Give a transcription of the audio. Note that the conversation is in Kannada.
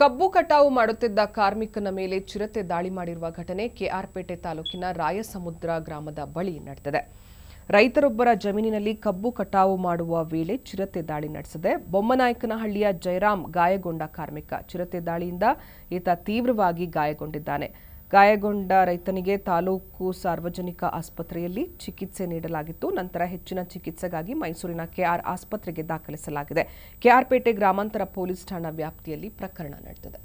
ಕಬ್ಬು ಕಟಾವು ಮಾಡುತ್ತಿದ್ದ ಕಾರ್ಮಿಕನ ಮೇಲೆ ಚಿರತೆ ದಾಳಿ ಮಾಡಿರುವ ಘಟನೆ ಕೆಆರ್ಪೇಟೆ ತಾಲೂಕಿನ ರಾಯಸಮುದ್ರ ಗ್ರಾಮದ ಬಳಿ ನಡೆದಿದೆ ರೈತರೊಬ್ಬರ ಜಮೀನಿನಲ್ಲಿ ಕಬ್ಬು ಕಟಾವು ಮಾಡುವ ವೇಳೆ ಚಿರತೆ ದಾಳಿ ನಡೆಸಿದೆ ಬೊಮ್ಮನಾಯಕನಹಳ್ಳಿಯ ಜಯರಾಮ್ ಗಾಯಗೊಂಡ ಕಾರ್ಮಿಕ ಚಿರತೆ ದಾಳಿಯಿಂದ ಈತ ತೀವ್ರವಾಗಿ ಗಾಯಗೊಂಡಿದ್ದಾನೆ ಗಾಯಗೊಂಡ ರೈತನಿಗೆ ತಾಲೂಕು ಸಾರ್ವಜನಿಕ ಆಸ್ಪತ್ರೆಯಲ್ಲಿ ಚಿಕಿತ್ಸೆ ನೀಡಲಾಗಿತ್ತು ನಂತರ ಹೆಚ್ಚಿನ ಚಿಕಿತ್ಸೆಗಾಗಿ ಮೈಸೂರಿನ ಕೆಆರ್ ಆಸ್ಪತ್ರೆಗೆ ದಾಖಲಿಸಲಾಗಿದೆ ಕೆಆರ್ಪೇಟೆ ಗ್ರಾಮಾಂತರ ಪೊಲೀಸ್ ಠಾಣಾ ವ್ಯಾಪ್ತಿಯಲ್ಲಿ ಪ್ರಕರಣ ನಡೆದಿದೆ